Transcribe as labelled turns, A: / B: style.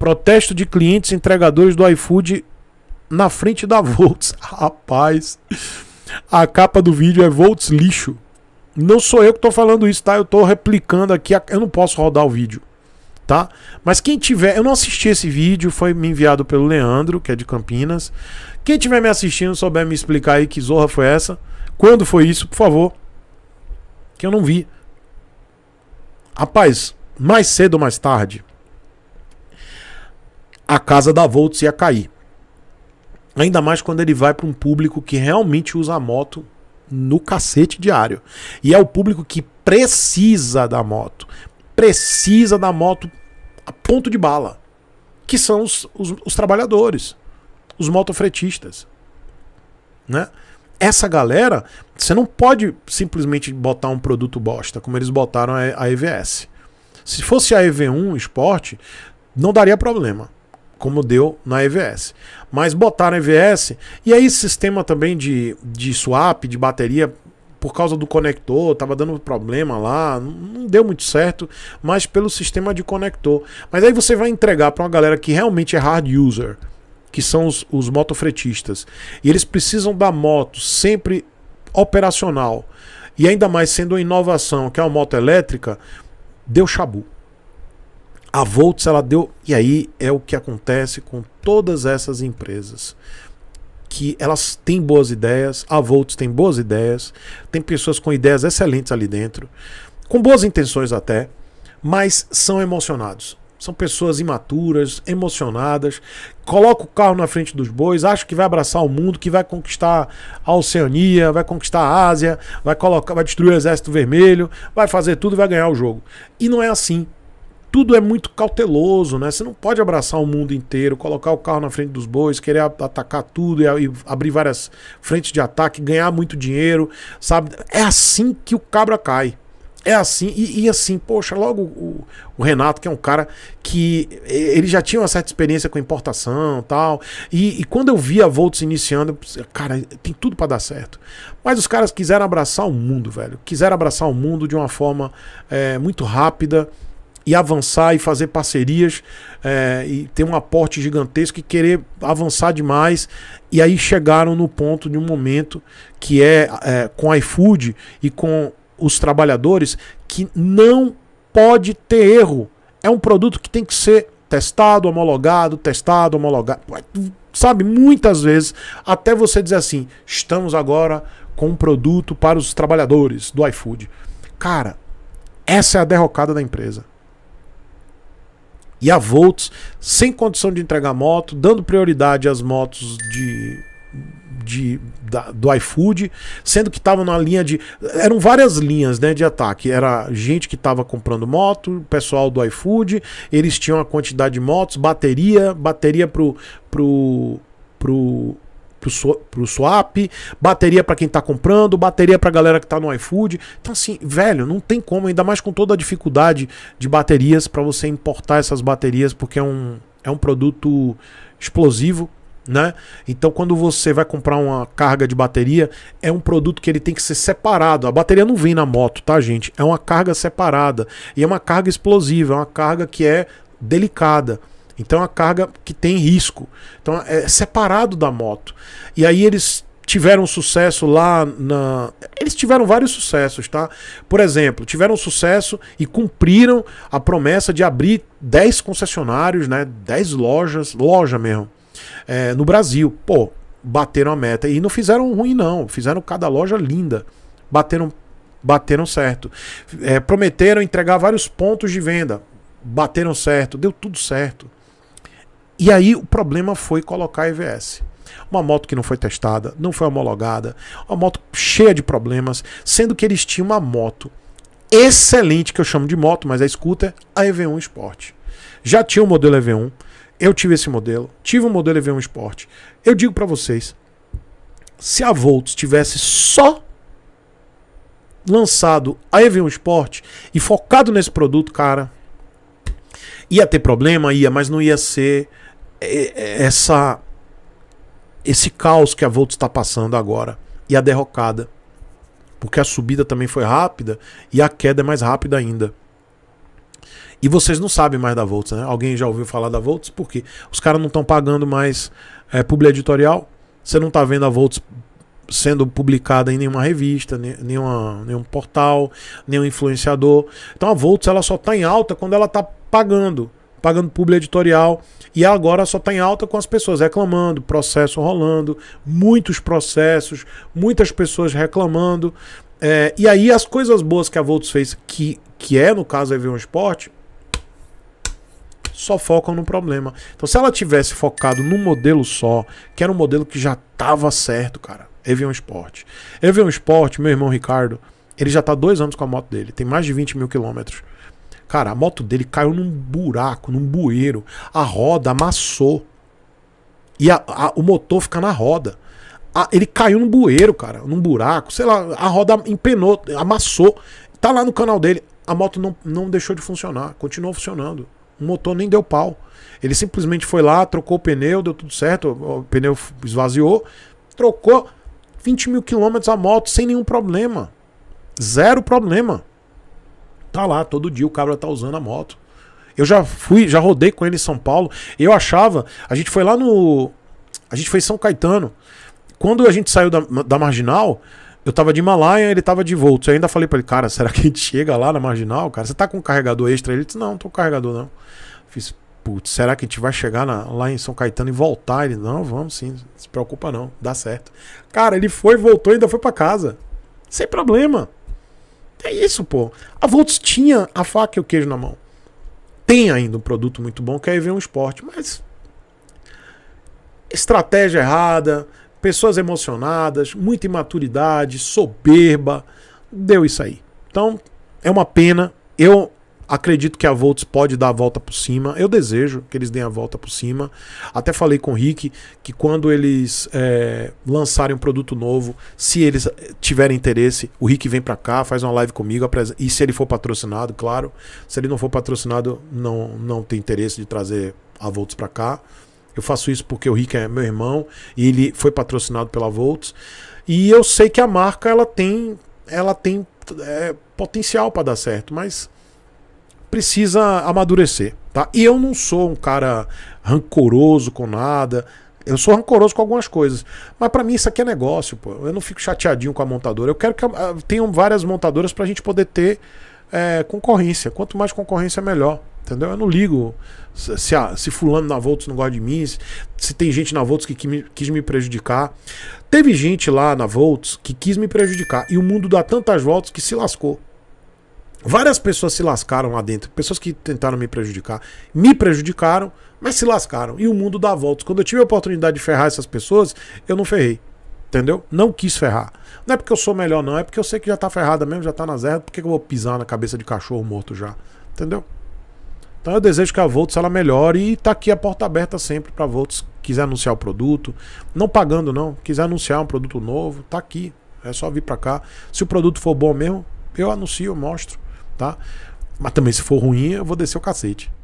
A: Protesto de clientes entregadores do iFood na frente da Volts. Rapaz, a capa do vídeo é Volts lixo. Não sou eu que estou falando isso, tá? Eu estou replicando aqui. Eu não posso rodar o vídeo, tá? Mas quem tiver. Eu não assisti esse vídeo, foi me enviado pelo Leandro, que é de Campinas. Quem tiver me assistindo, souber me explicar aí que zorra foi essa. Quando foi isso, por favor. Que eu não vi. Rapaz, mais cedo ou mais tarde, a casa da Volts ia cair. Ainda mais quando ele vai para um público que realmente usa a moto no cacete diário. E é o público que precisa da moto. Precisa da moto a ponto de bala. Que são os, os, os trabalhadores, os motofretistas. Né? Essa galera, você não pode simplesmente botar um produto bosta, como eles botaram a, EVS. Se fosse a EV1 Sport não daria problema como deu na EVS. Mas botaram EVS, e aí sistema também de, de swap, de bateria, por causa do conector, tava dando problema lá, não deu muito certo, mas pelo sistema de conector. Mas aí você vai entregar para uma galera que realmente é hard user, que são os, os motofretistas, e eles precisam da moto sempre operacional, e ainda mais sendo uma inovação, que é uma moto elétrica, deu chabu. A Volts ela deu, e aí é o que acontece com todas essas empresas. Que elas têm boas ideias, a Volts tem boas ideias, tem pessoas com ideias excelentes ali dentro, com boas intenções até, mas são emocionados. São pessoas imaturas, emocionadas, coloca o carro na frente dos bois, acha que vai abraçar o mundo, que vai conquistar a Oceania, vai conquistar a Ásia, vai colocar, vai destruir o Exército Vermelho, vai fazer tudo e vai ganhar o jogo. E não é assim tudo é muito cauteloso, né? Você não pode abraçar o mundo inteiro, colocar o carro na frente dos bois, querer atacar tudo e, abrir várias frentes de ataque, ganhar muito dinheiro, sabe? É assim que o cabra cai. É assim, e, e assim, poxa, logo o, o, Renato, que é um cara que ele já tinha uma certa experiência com importação tal, e, e quando eu vi a Volts iniciando, eu, cara, tem tudo para dar certo. Mas os caras quiseram abraçar o mundo, velho, quiseram abraçar o mundo de uma forma é, muito rápida, e avançar e fazer parcerias é, e ter um aporte gigantesco e querer avançar demais. E aí chegaram no ponto de um momento que é, é com iFood e com os trabalhadores que não pode ter erro. É um produto que tem que ser testado, homologado, testado, homologado. Sabe, muitas vezes, até você dizer assim: estamos agora com um produto para os trabalhadores do iFood. Cara, essa é a derrocada da empresa e a Volts sem condição de entregar moto, dando prioridade às motos de de, da, do iFood, sendo que estavam na linha de. Eram várias linhas né, de ataque. Era gente que estava comprando moto, pessoal do iFood, eles tinham a quantidade de motos, bateria, bateria pro. pro, pro pro, o swap, bateria para quem tá comprando, bateria pra galera que tá no iFood. Então, assim, velho, não tem como, ainda mais com toda a dificuldade de baterias, para você importar essas baterias, porque é um, é um produto explosivo, né? Então, quando você vai comprar uma carga de bateria, é um produto que ele tem que ser separado. A bateria não vem na moto, tá, gente? É uma carga separada e é uma carga explosiva, é uma carga que é delicada. Então é a carga que tem risco. Então é separado da moto. E aí eles tiveram sucesso lá na. Eles tiveram vários sucessos, tá? Por exemplo, tiveram sucesso e cumpriram a promessa de abrir 10 concessionários, né? 10 lojas, loja mesmo, é, no Brasil. Pô, bateram a meta. E não fizeram ruim, não. Fizeram cada loja linda. Bateram. Bateram certo. É, prometeram entregar vários pontos de venda. Bateram certo. Deu tudo certo. E aí o problema foi colocar a EVS. Uma moto que não foi testada, não foi homologada, uma moto cheia de problemas, sendo que eles tinham uma moto excelente, que eu chamo de moto, mas é scooter, a EV1 Sport. Já tinha o modelo EV1, eu tive esse modelo, tive o um modelo EV1 Sport. Eu digo para vocês, se a Volts tivesse só lançado a EV1 Sport e focado nesse produto, cara, ia ter problema, ia, mas não ia ser é, é, essa esse caos que a Volts está passando agora e a derrocada. Porque a subida também foi rápida e a queda é mais rápida ainda. E vocês não sabem mais da Volts, né? Alguém já ouviu falar da Volts? Por quê? Os caras não estão pagando mais é, editorial. Você não está vendo a Volts sendo publicada em nenhuma revista, nenhuma, nenhum portal, nenhum influenciador. Então a Volts ela só está em alta quando ela está pagando pagando publi editorial e agora só está em alta com as pessoas reclamando, processo rolando, muitos processos, muitas pessoas reclamando. É, e aí as coisas boas que a Volts fez, que, que é no caso a EV1 Esporte, só focam no problema. Então se ela tivesse focado num modelo só, que era um modelo que já estava certo, cara, EV1 Esporte. EV1 Esporte, meu irmão Ricardo, ele já está dois anos com a moto dele, tem mais de 20 mil quilômetros. Cara, a moto dele caiu num buraco, num bueiro. A roda amassou. E a, a, o motor fica na roda. A, ele caiu num bueiro, cara, num buraco. Sei lá, a roda empenou, amassou. Tá lá no canal dele. A moto não, não deixou de funcionar, continuou funcionando. O motor nem deu pau. Ele simplesmente foi lá, trocou o pneu, deu tudo certo. O pneu esvaziou, trocou 20 mil quilômetros a moto sem nenhum problema. Zero problema. Tá lá, todo dia o cabra tá usando a moto. Eu já fui, já rodei com ele em São Paulo. Eu achava. A gente foi lá no. A gente foi em São Caetano. Quando a gente saiu da, da marginal, eu tava de Himalaia, ele tava de volta. Eu ainda falei para ele, cara, será que a gente chega lá na marginal, cara? Você tá com um carregador extra? Ele disse, não, não tô com carregador não. Eu fiz, putz, será que a gente vai chegar na, lá em São Caetano e voltar? Ele, não, vamos sim, se preocupa não, dá certo. Cara, ele foi, voltou e ainda foi para casa. Sem problema. É isso, pô. A Volts tinha a faca e o queijo na mão. Tem ainda um produto muito bom que é ver um esporte, mas estratégia errada, pessoas emocionadas, muita imaturidade, soberba, deu isso aí. Então, é uma pena. Eu Acredito que a Volts pode dar a volta por cima. Eu desejo que eles deem a volta por cima. Até falei com o Rick que quando eles é, lançarem um produto novo, se eles é, tiverem interesse, o Rick vem para cá, faz uma live comigo. E se ele for patrocinado, claro. Se ele não for patrocinado, não, não tem interesse de trazer a Volts para cá. Eu faço isso porque o Rick é meu irmão e ele foi patrocinado pela Volts. E eu sei que a marca ela tem, ela tem é, potencial para dar certo, mas precisa amadurecer, tá? E eu não sou um cara rancoroso com nada. Eu sou rancoroso com algumas coisas, mas para mim isso aqui é negócio, pô. Eu não fico chateadinho com a montadora. Eu quero que tenham várias montadoras pra gente poder ter é, concorrência. Quanto mais concorrência, melhor. Entendeu? Eu não ligo se, se, fulano na Volts não gosta de mim, se, se tem gente na Volts que, que me, quis me prejudicar. Teve gente lá na Volts que quis me prejudicar. E o mundo dá tantas voltas que se lascou. Várias pessoas se lascaram lá dentro, pessoas que tentaram me prejudicar, me prejudicaram, mas se lascaram. E o mundo dá voltas. Quando eu tive a oportunidade de ferrar essas pessoas, eu não ferrei. Entendeu? Não quis ferrar. Não é porque eu sou melhor, não. É porque eu sei que já tá ferrada mesmo, já tá na zero. Por que eu vou pisar na cabeça de cachorro morto já? Entendeu? Então eu desejo que a Volts ela melhore e tá aqui a porta aberta sempre para Volts quiser anunciar o produto, não pagando não, quiser anunciar um produto novo, tá aqui, é só vir para cá. Se o produto for bom mesmo, eu anuncio, eu mostro tá? Mas também se for ruim, eu vou descer o cacete.